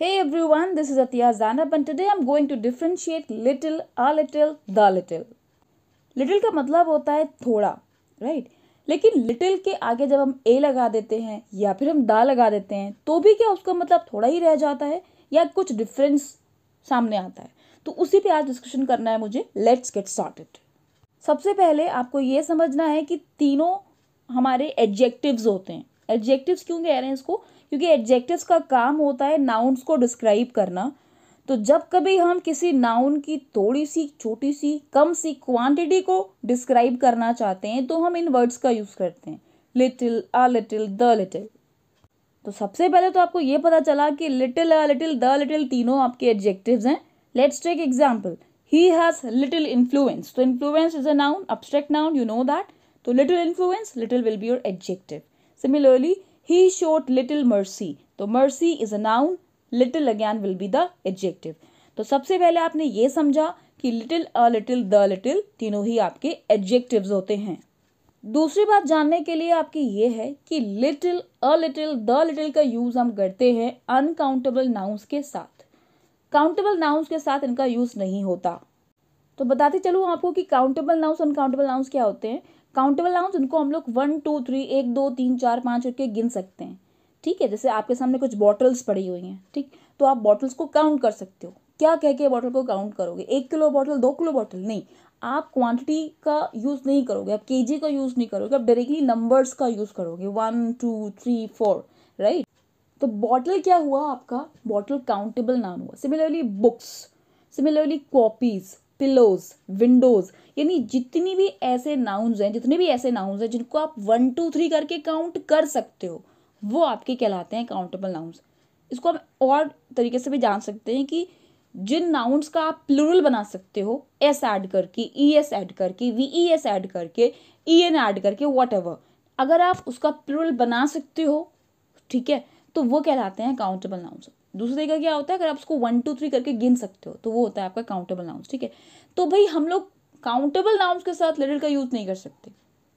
Hey everyone, this is Atiya Zainab and today I'm going to differentiate little, a little, the little. Little का मतलब होता है थोड़ा right? लेकिन little के आगे जब हम a लगा देते हैं या फिर हम दा लगा देते हैं तो भी क्या उसका मतलब थोड़ा ही रह जाता है या कुछ डिफरेंस सामने आता है तो उसी पे आज डिस्कशन करना है मुझे लेट्स गेट स्टार्टेड सबसे पहले आपको ये समझना है कि तीनों हमारे एडजेक्टिव्स होते हैं एडजेक्टिव्स क्यों कह रहे हैं इसको क्योंकि एडजेक्टिव्स का काम होता है नाउन्स को डिस्क्राइब करना तो जब कभी हम किसी नाउन की थोड़ी सी छोटी सी कम सी क्वांटिटी को डिस्क्राइब करना चाहते हैं तो हम इन वर्ड्स का यूज़ करते हैं little a little the little तो सबसे पहले तो आपको ये पता चला कि little a little the little तीनों आपके एडजेक्टिव्स हैं let's take example he has little influence तो influence is a noun abstract noun you know that तो little influence little will be your adjective similarly he showed little mercy तो mercy is a noun. Little again will be the adjective. तो सबसे पहले आपने ये समझा कि little a little the little तीनों ही आपके adjectives होते हैं दूसरी बात जानने के लिए आपकी ये है कि little a little the little का यूज़ हम करते हैं अनकाउंटेबल नाउन्स के साथ काउंटेबल नाउन्स के साथ इनका यूज़ नहीं होता तो बताते चलूँ आपको कि काउंटेबल नाउन्स अनकाउंटेबल नाउन्स क्या होते हैं काउंटेबल नाउन्स उनको हम लोग वन टू थ्री एक दो तीन चार पाँच करके गिन सकते हैं ठीक है जैसे आपके सामने कुछ बॉटल्स पड़ी हुई हैं ठीक तो आप बॉटल्स को काउंट कर सकते हो क्या कह के बॉटल को काउंट करोगे एक किलो बॉटल दो किलो बॉटल नहीं आप क्वांटिटी का यूज़ नहीं करोगे आप केजी का यूज़ नहीं करोगे आप डायरेक्टली नंबर्स का यूज़ करोगे one two three four right तो बॉटल क्या हुआ आपका बॉटल काउंटेबल नाउन हुआ similarly books similarly copies pillows windows यानी जितनी भी ऐसे नाउन्स हैं जितने भी ऐसे नाउन्स हैं जिनको आप वन टू थ्री करके काउंट कर सकते हो वो आपके कहलाते हैं काउंटेबल नाउन्स इसको हम और तरीके से भी जान सकते हैं कि जिन नाउन्स का आप प्लूरल बना सकते हो एस ऐड करके ई एस ऐड करके वी ई एस ऐड करके ई एन ऐड करके वॉट एवर अगर आप उसका प्लूरल बना सकते हो ठीक है तो वो कहलाते हैं काउंटेबल नाउन्स दूसरे का क्या होता है अगर आप उसको वन टू थ्री करके गिन सकते हो तो वो होता है आपका काउंटेबल नाउंस ठीक है तो भाई हम लोग काउंटेबल नाउंस के साथ लिटिल का यूज़ नहीं कर सकते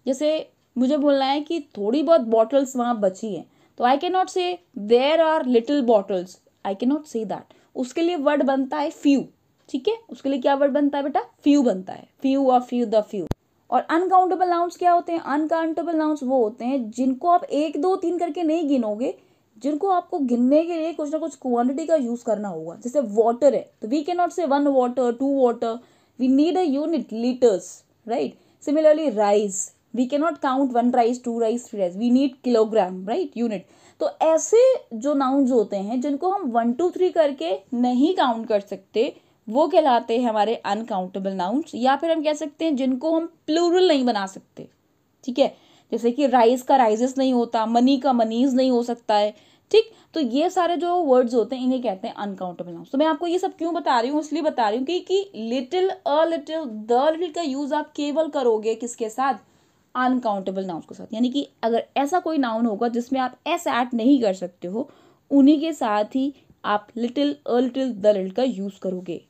जैसे मुझे बोलना है कि थोड़ी बहुत बॉटल्स वहाँ बची हैं तो आई can not say there are little bottles I can not say that उसके लिए वर्ड बनता है फ्यू ठीक है उसके लिए क्या वर्ड बनता है बेटा फ्यू बनता है फ्यू और फ्यू द फ्यू और अनकाउंटेबल नाउंस क्या होते हैं अनकाउंटेबल नाउंस वो होते हैं जिनको आप एक दो तीन करके नहीं गिनोगे जिनको आपको गिनने के लिए कुछ ना कुछ क्वांटिटी का यूज़ करना होगा जैसे वाटर है तो we can not say one water two water we need a unit litres right similarly rice we can not count one rice two rice three rice we need kilogram right unit तो ऐसे जो noun होते हैं जिनको हम one two three करके नहीं count कर सकते वो कहलाते हैं हमारे अनकाउंटेबल नाउन्स या फिर हम कह सकते हैं जिनको हम प्लूरल नहीं बना सकते ठीक है जैसे कि राइस का राइजेस नहीं होता मनी का मनीज नहीं हो सकता है ठीक तो ये सारे जो वर्ड्स होते हैं इन्हें कहते हैं अनकाउंटेबल नाउन तो मैं आपको ये सब क्यों बता रही हूँ इसलिए बता रही हूँ कि, little a little the little का यूज़ आप केवल करोगे किसके साथ अनकाउंटेबल नाउन के साथ यानी कि अगर ऐसा कोई नाउन होगा जिसमें आप एस ऐड नहीं कर सकते हो उन्हीं के साथ ही आप little a little the little का यूज़ करोगे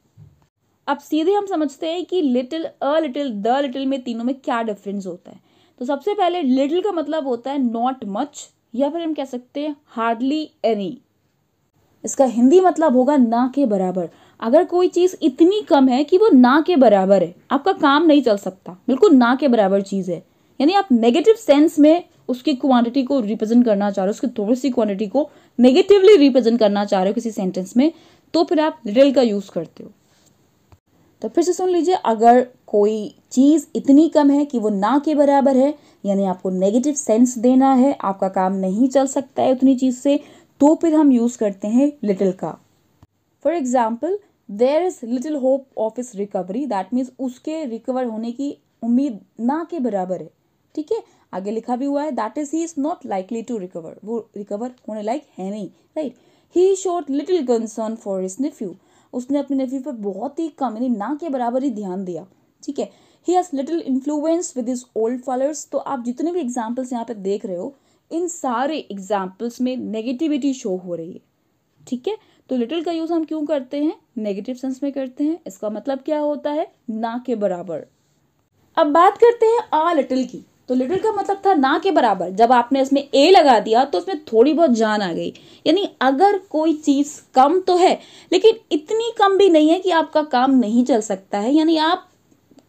अब सीधे हम समझते हैं कि little a little the little में तीनों में क्या डिफरेंस होता है तो सबसे पहले लिटिल का मतलब होता है नॉट मच या फिर हम कह सकते हैं हार्डली एनी इसका हिंदी मतलब होगा ना के बराबर अगर कोई चीज़ इतनी कम है कि वो ना के बराबर है आपका काम नहीं चल सकता बिल्कुल ना के बराबर चीज़ है यानी आप नेगेटिव सेंस में उसकी क्वांटिटी को रिप्रेजेंट करना चाह रहे हो उसकी थोड़ी सी क्वांटिटी को नेगेटिवली रिप्रेजेंट करना चाह रहे हो किसी सेंटेंस में तो फिर आप लिटिल का यूज़ करते हो तो फिर से सुन लीजिए अगर कोई चीज़ इतनी कम है कि वो ना के बराबर है यानी आपको नेगेटिव सेंस देना है आपका काम नहीं चल सकता है उतनी चीज़ से तो फिर हम यूज़ करते हैं लिटिल का for example there is little hope of his recovery that means उसके रिकवर होने की उम्मीद ना के बराबर है ठीक है आगे लिखा भी हुआ है that is he is not likely to recover वो रिकवर होने लायक है नहीं right he showed little concern for his nephew उसने अपने नेफ्यू पर बहुत ही कम यानी ना के बराबर ही ध्यान दिया ठीक है he has little influence with his old followers तो आप जितने भी एग्जाम्पल्स यहाँ पर देख रहे हो इन सारे एग्जाम्पल्स में नेगेटिविटी शो हो रही है ठीक है तो लिटिल का यूज़ हम क्यों करते हैं नेगेटिव सेंस में करते हैं इसका मतलब क्या होता है ना के बराबर अब बात करते हैं आ लिटिल की तो लिटिल का मतलब था ना के बराबर जब आपने इसमें ए लगा दिया तो उसमें थोड़ी बहुत जान आ गई यानी अगर कोई चीज़ कम तो है लेकिन इतनी कम भी नहीं है कि आपका काम नहीं चल सकता है यानी आप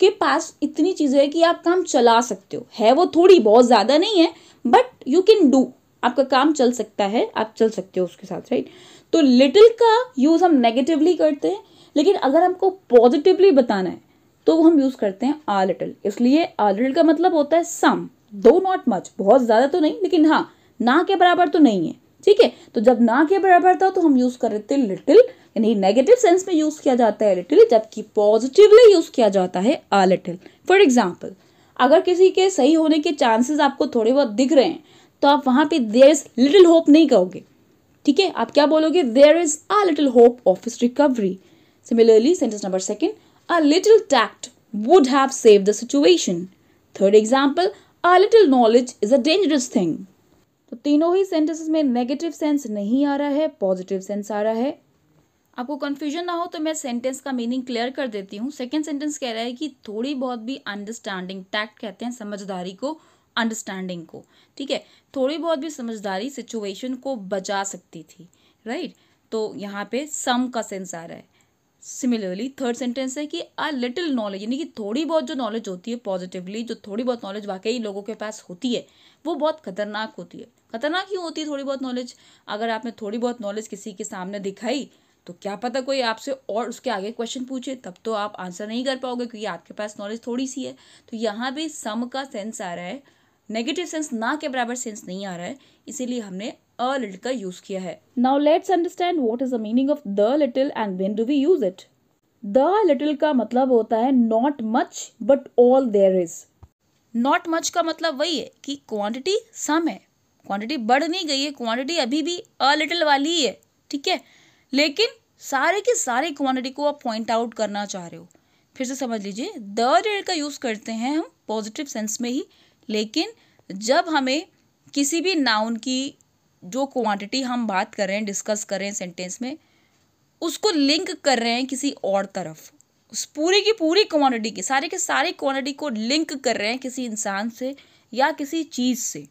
आपके पास इतनी चीज़ें है कि आप काम चला सकते हो है वो थोड़ी बहुत ज़्यादा नहीं है बट यू कैन डू आपका काम चल सकता है आप चल सकते हो उसके साथ राइट तो लिटिल का यूज़ हम नेगेटिवली करते हैं लेकिन अगर हमको पॉजिटिवली बताना है तो हम यूज़ करते हैं आ लिटिल इसलिए आ लिटिल का मतलब होता है सम दो नॉट मच बहुत ज़्यादा तो नहीं लेकिन हाँ ना के बराबर तो नहीं है ठीक है तो जब ना के बराबर था तो हम यूज़ कर रहे थे लिटिल यानी नेगेटिव सेंस में यूज़ किया जाता है लिटिल जबकि पॉजिटिवली यूज़ किया जाता है आ लिटिल फॉर एग्जाम्पल अगर किसी के सही होने के चांसेस आपको थोड़े बहुत दिख रहे हैं तो आप वहां पे देर इज़ लिटिल होप नहीं कहोगे ठीक है आप क्या बोलोगे there is a little hope of his recovery similarly sentence number second a little tact would have save the situation third example a little knowledge is a dangerous thing तो तीनों ही सेंटेंसेस में नेगेटिव सेंस नहीं आ रहा है positive sense आ रहा है आपको कन्फ्यूजन ना हो तो मैं सेंटेंस का मीनिंग क्लियर कर देती हूँ सेकेंड सेंटेंस कह रहा है कि थोड़ी बहुत भी अंडरस्टैंडिंग टैक्ट कहते हैं समझदारी को अंडरस्टैंडिंग को ठीक है थोड़ी बहुत भी समझदारी सिचुएशन को बचा सकती थी राइट तो यहाँ पे सम का सेंस आ रहा है सिमिलरली थर्ड सेंटेंस है कि अ लिटिल नॉलेज यानी कि थोड़ी बहुत जो नॉलेज होती है पॉजिटिवली जो थोड़ी बहुत नॉलेज वाकई लोगों के पास होती है वो बहुत खतरनाक होती है खतरनाक क्यों होती है थोड़ी बहुत नॉलेज अगर आपने थोड़ी बहुत नॉलेज किसी के सामने दिखाई तो क्या पता कोई आपसे और उसके आगे क्वेश्चन पूछे तब तो आप आंसर नहीं कर पाओगे क्योंकि आपके पास नॉलेज थोड़ी सी है तो यहाँ भी सम का सेंस आ रहा है नेगेटिव सेंस ना के बराबर सेंस नहीं आ रहा है इसीलिए हमने अ लिटिल का यूज किया है now let's understand what is the meaning of the little and when do we use it the little का मतलब होता है not much but all there is not much का मतलब वही है कि क्वांटिटी सम है क्वांटिटी बढ़ नहीं गई है क्वांटिटी अभी भी अ लिटिल वाली ही है ठीक है लेकिन सारे के सारे क्वांटिटी को आप पॉइंट आउट करना चाह रहे हो फिर से समझ लीजिए द रेड का यूज़ करते हैं हम पॉजिटिव सेंस में ही लेकिन जब हमें किसी भी नाउन की जो क्वांटिटी हम बात कर रहे हैं डिस्कस कर रहे हैं सेंटेंस में उसको लिंक कर रहे हैं किसी और तरफ उस पूरी की पूरी क्वांटिटी के सारे के सारे क्वांटिटी को लिंक कर रहे हैं किसी इंसान से या किसी चीज़ से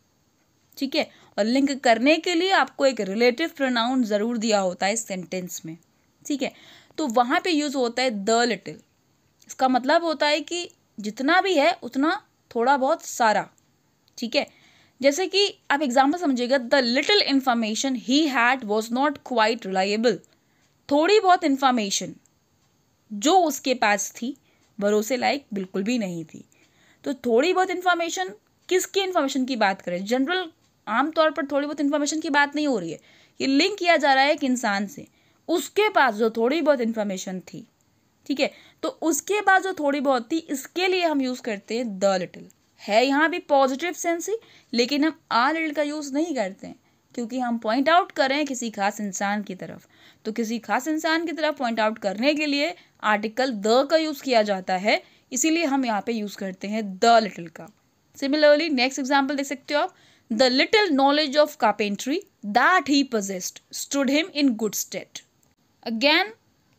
ठीक है और लिंक करने के लिए आपको एक रिलेटिव प्रोनाउन ज़रूर दिया होता है इस सेंटेंस में ठीक है तो वहाँ पे यूज़ होता है द लिटिल इसका मतलब होता है कि जितना भी है उतना थोड़ा बहुत सारा ठीक है जैसे कि आप एग्जाम्पल समझिएगा the little information he had was not quite reliable थोड़ी बहुत इन्फॉर्मेशन जो उसके पास थी भरोसे लायक बिल्कुल भी नहीं थी तो थोड़ी बहुत इन्फॉर्मेशन किसकी इन्फॉर्मेशन की बात करें जनरल आमतौर पर थोड़ी बहुत इन्फॉर्मेशन की बात नहीं हो रही है ये लिंक किया जा रहा है एक इंसान से उसके पास जो थोड़ी बहुत इन्फॉर्मेशन थी ठीक है तो उसके पास जो थोड़ी बहुत थी इसके लिए हम यूज़ करते हैं द लिटिल है यहाँ भी पॉजिटिव सेंस ही लेकिन हम आ लिटिल का यूज़ नहीं करते हैं क्योंकि हम पॉइंट आउट कर रहे हैं किसी खास इंसान की तरफ तो किसी खास इंसान की तरफ पॉइंट आउट करने के लिए आर्टिकल द का यूज़ किया जाता है इसीलिए हम यहाँ पे यूज़ करते हैं द लिटिल का सिमिलरली नेक्स्ट एग्जाम्पल देख सकते हो आप The little knowledge of carpentry that he possessed stood him in good stead. Again,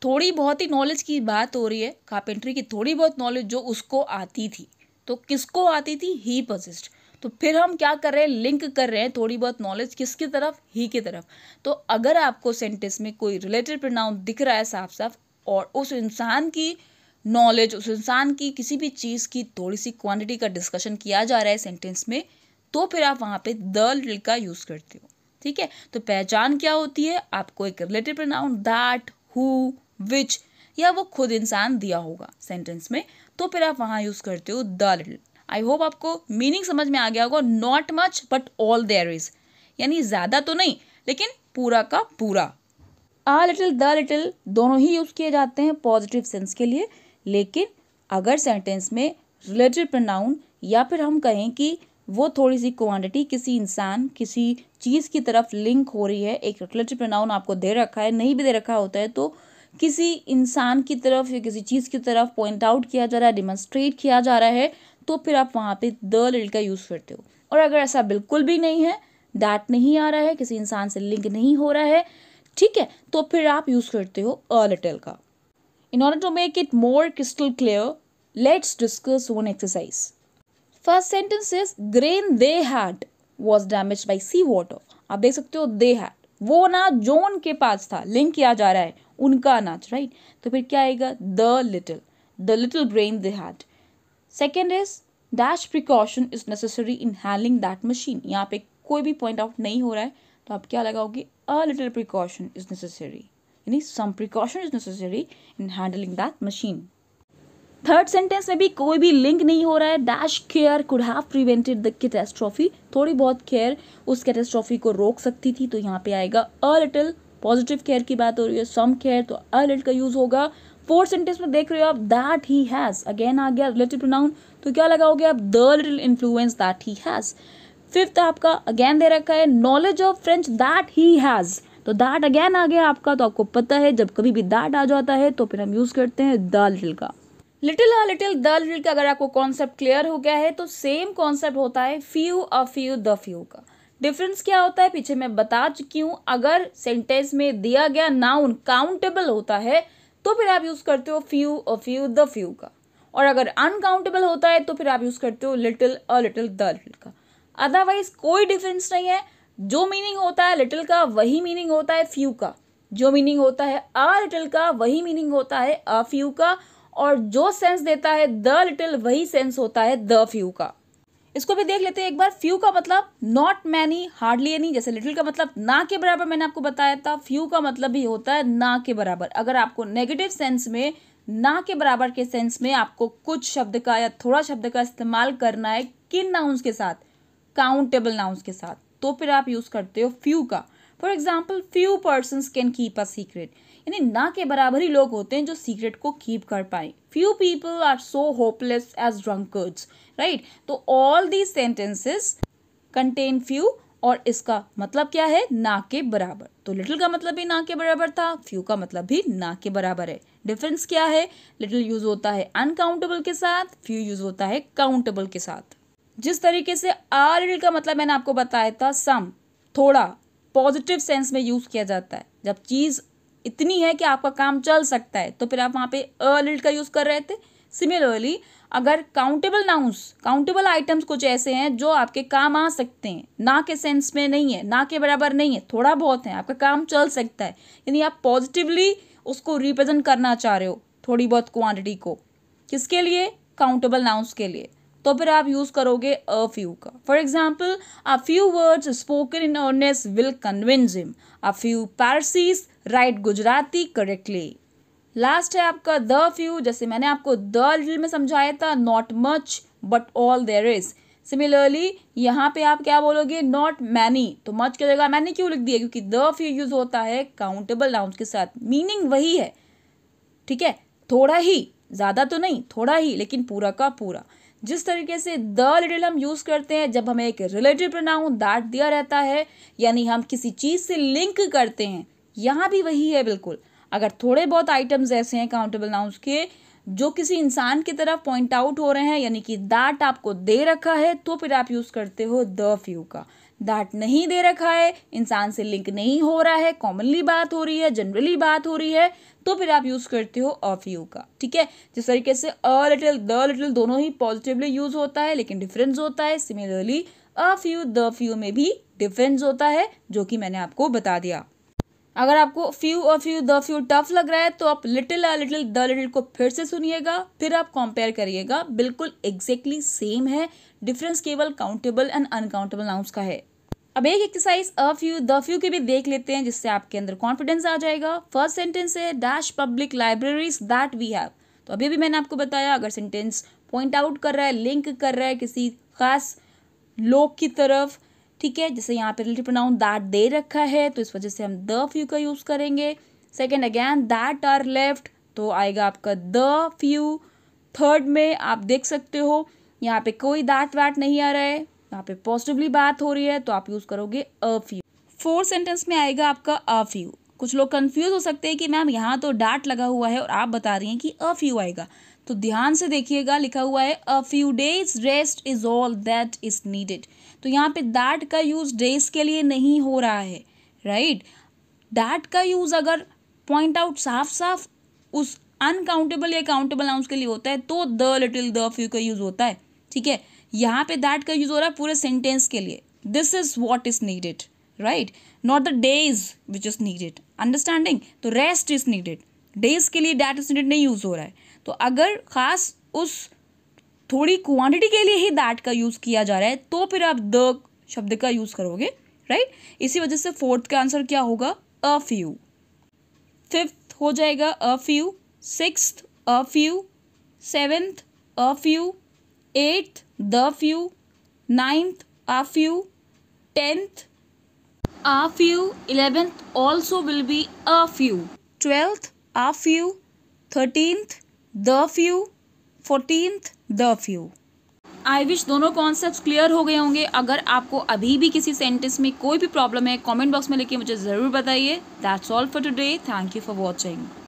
थोड़ी बहुत ही नॉलेज की बात हो रही है कार्पेंट्री की थोड़ी बहुत नॉलेज जो उसको आती थी तो किसको आती थी ही पजिस्ट तो फिर हम क्या कर रहे हैं लिंक कर रहे हैं थोड़ी बहुत नॉलेज किसकी तरफ ही की तरफ तो अगर आपको सेंटेंस में कोई रिलेटेड प्रोनाउन दिख रहा है साफ साफ और उस इंसान की नॉलेज उस इंसान की किसी भी चीज़ की थोड़ी सी क्वांटिटी का डिस्कशन किया जा रहा है सेंटेंस में तो फिर आप वहाँ पे द का यूज़ करते हो ठीक है तो पहचान क्या होती है आपको एक relative pronoun that who which या वो खुद इंसान दिया होगा सेंटेंस में तो फिर आप वहाँ यूज़ करते हो द लिटिल आई होप आपको मीनिंग समझ में आ गया होगा not much but all there is यानी ज़्यादा तो नहीं लेकिन पूरा का पूरा आ लिटिल द लिटिल दोनों ही यूज़ किए जाते हैं पॉजिटिव सेंस के लिए लेकिन अगर सेंटेंस में रिलेटिव प्रनाउन या फिर हम कहें कि वो थोड़ी सी क्वांटिटी किसी इंसान किसी चीज़ की तरफ लिंक हो रही है एक रिलेटिव प्रोनाउन आपको दे रखा है नहीं भी दे रखा होता है तो किसी इंसान की तरफ या किसी चीज़ की तरफ पॉइंट आउट किया जा रहा है डिमॉन्स्ट्रेट किया जा रहा है तो फिर आप वहाँ पे द लिल का यूज़ करते हो और अगर ऐसा बिल्कुल भी नहीं है डैट नहीं आ रहा है किसी इंसान से लिंक नहीं हो रहा है ठीक है तो फिर आप यूज़ करते हो अ लिटल का in order to make it more crystal clear let's discuss one exercise first sentence is grain they had was damage by sea water आप देख सकते हो दे हैड वो ना जोन के पास था लिंक किया जा रहा है उनका नाच राइट right? तो फिर क्या आएगा the little the little grain they had second is dash precaution is necessary in handling that machine यहाँ पे कोई भी पॉइंट आउट नहीं हो रहा है तो आप क्या लगाओगे a little precaution is necessary यानी some precaution is necessary in handling that machine third sentence में भी कोई भी लिंक नहीं हो रहा है dash care could have prevented the catastrophe थोड़ी बहुत केयर उस कैटेस्ट्रॉफी को रोक सकती थी तो यहाँ पे आएगा अ लिटिल पॉजिटिव केयर की बात हो रही है सम केयर तो अ लिटिल का यूज होगा फोर्थ सेंटेंस में देख रहे हो आप दैट ही हैज़ अगेन आ गया रिलेटिव प्रोनाउन तो क्या लगाओगे आप the little influence that he has fifth आपका अगेन दे रखा है knowledge of French that he has तो दैट अगेन आ गया आपका तो आपको पता है जब कभी भी दैट आ जाता है तो फिर हम यूज़ करते हैं द लिटिल का लिटिल आ हाँ, लिटिल द लिटिल का अगर आपको कॉन्सेप्ट क्लियर हो गया है तो सेम कॉन्सेप्ट होता है few a few the few का डिफरेंस क्या होता है पीछे मैं बता चुकी हूँ अगर सेंटेंस में दिया गया नाउन काउंटेबल होता है तो फिर आप यूज़ करते हो few a few the few का और अगर अनकाउंटेबल होता है तो फिर आप यूज़ करते हो little a little the little का अदरवाइज कोई डिफरेंस नहीं है जो मीनिंग होता है लिटिल का वही मीनिंग होता है फ्यू का जो मीनिंग होता है अ लिटिल का वही मीनिंग होता है अ फ्यू का और जो सेंस देता है द लिटिल वही सेंस होता है द फ्यू का इसको भी देख लेते हैं एक बार फ्यू का मतलब नॉट मैनी हार्डली एनी जैसे लिटिल का मतलब ना के बराबर मैंने आपको बताया था फ्यू का मतलब भी होता है ना के बराबर अगर आपको नेगेटिव सेंस में ना के बराबर के सेंस में आपको कुछ शब्द का या थोड़ा शब्द का इस्तेमाल करना है किन नाउन्स के साथ काउंटेबल नाउन्स के साथ तो फिर आप यूज़ करते हो फ्यू का for example few person can keep a secret यानी ना के बराबर ही लोग होते हैं जो सीक्रेट को कीप कर पाए few people are so hopeless as drunkards right तो all the sentences contain few और इसका मतलब क्या है ना के बराबर तो लिटिल का मतलब भी ना के बराबर था फ्यू का मतलब भी ना के बराबर है डिफरेंस क्या है लिटिल यूज होता है अनकाउंटेबल के साथ फ्यू यूज होता है काउंटेबल के साथ जिस तरीके से आर लिटिल का मतलब मैंने आपको बताया था सम थोड़ा पॉजिटिव सेंस में यूज किया जाता है जब चीज इतनी है कि आपका काम चल सकता है तो फिर आप वहाँ पे अ लिट का यूज़ कर रहे थे सिमिलरली अगर काउंटेबल नाउंस काउंटेबल आइटम्स कुछ ऐसे हैं जो आपके काम आ सकते हैं ना के सेंस में नहीं है ना के बराबर नहीं है थोड़ा बहुत है आपका काम चल सकता है यानी आप पॉजिटिवली उसको रिप्रेजेंट करना चाह रहे हो थोड़ी बहुत क्वांटिटी को किसके लिए काउंटेबल नाउंस के लिए तो फिर आप यूज़ करोगे अ फ्यू का for example a few words spoken in earnest will convince him a few Parsis write Gujarati correctly last है आपका द फ्यू जैसे मैंने आपको द लिटिल में समझाया था not much but all there is similarly यहाँ पे आप क्या बोलोगे नॉट मैनी तो मच की जगह मैंने क्यों लिख दिया क्योंकि द फ्यू यूज होता है काउंटेबल नाउन्स के साथ मीनिंग वही है ठीक है थोड़ा ही ज़्यादा तो नहीं थोड़ा ही लेकिन पूरा का पूरा जिस तरीके से द लिटिल हम यूज़ करते हैं जब हमें एक रिलेटिव प्रोनाउन दैट दिया रहता है यानी हम किसी चीज़ से लिंक करते हैं यहाँ भी वही है बिल्कुल अगर थोड़े बहुत आइटम्स ऐसे हैं काउंटेबल नाउन्स के जो किसी इंसान की तरफ पॉइंट आउट हो रहे हैं यानी कि दैट आपको दे रखा है तो फिर आप यूज़ करते हो द फ्यू का दाट नहीं दे रखा है इंसान से लिंक नहीं हो रहा है कॉमनली बात हो रही है जनरली बात हो रही है तो फिर आप यूज़ करते हो ऑफ यू का ठीक है जिस तरीके से अ लिटिल द लिटिल दोनों ही पॉजिटिवली यूज़ होता है लेकिन डिफरेंस होता है similarly a few the few में भी डिफरेंस होता है जो कि मैंने आपको बता दिया अगर आपको few a few the few tough लग रहा है तो आप little a little the little को फिर से सुनिएगा फिर आप कंपेयर करिएगा बिल्कुल एग्जैक्टली exactly सेम है डिफरेंस केवल काउंटेबल एंड अनकाउंटेबल नाउंस का है अब एक exercise a few the few की भी देख लेते हैं जिससे आपके अंदर कॉन्फिडेंस आ जाएगा फर्स्ट सेंटेंस है dash public libraries that we have तो अभी भी मैंने आपको बताया अगर सेंटेंस पॉइंट आउट कर रहा है लिंक कर रहा है किसी खास लोक की तरफ ठीक है जैसे यहाँ पे रिलेटिव प्रोनाउन दैट दे रखा है तो इस वजह से हम द फ्यू का यूज़ करेंगे second again that are left तो आएगा आपका द फ्यू थर्ड में आप देख सकते हो यहाँ पे कोई दैट वैट नहीं आ रहा है यहाँ पे पॉजिटिवली बात हो रही है तो आप यूज़ करोगे अ फ्यू फोर्थ सेंटेंस में आएगा आपका अ फ्यू कुछ लोग कंफ्यूज हो सकते हैं कि मैम यहाँ तो डाट लगा हुआ है और आप बता रही हैं कि अ फ्यू आएगा तो ध्यान से देखिएगा लिखा हुआ है a few days rest is all that is needed तो यहाँ पे डाट का यूज़ डेज के लिए नहीं हो रहा है राइट डाट का यूज़ अगर पॉइंट आउट साफ साफ उस अनकाउंटेबल या काउंटेबल नाउंस के लिए होता है तो द लिटिल द फ्यू का यूज़ होता है ठीक है यहाँ पे दैट का यूज हो रहा है पूरे सेंटेंस के लिए this is what is needed right not the days which is needed understanding तो रेस्ट इज नीडेड डेज के लिए डैट इज नीडेड नहीं यूज हो रहा है तो अगर खास उस थोड़ी क्वांटिटी के लिए ही दैट का यूज किया जा रहा है तो फिर आप द शब्द का यूज करोगे राइट right? इसी वजह से फोर्थ का आंसर क्या होगा अ फ्यू फिफ्थ हो जाएगा a few six a few seventh a few eighth the few ninth a few tenth a few eleventh also will be a few twelfth a few thirteenth the few fourteenth the few I wish दोनों concept clear हो गए होंगे अगर आपको अभी भी किसी sentence में कोई भी प्रॉब्लम है कॉमेंट बॉक्स में लिखिए मुझे ज़रूर बताइए that's all for today thank you for watching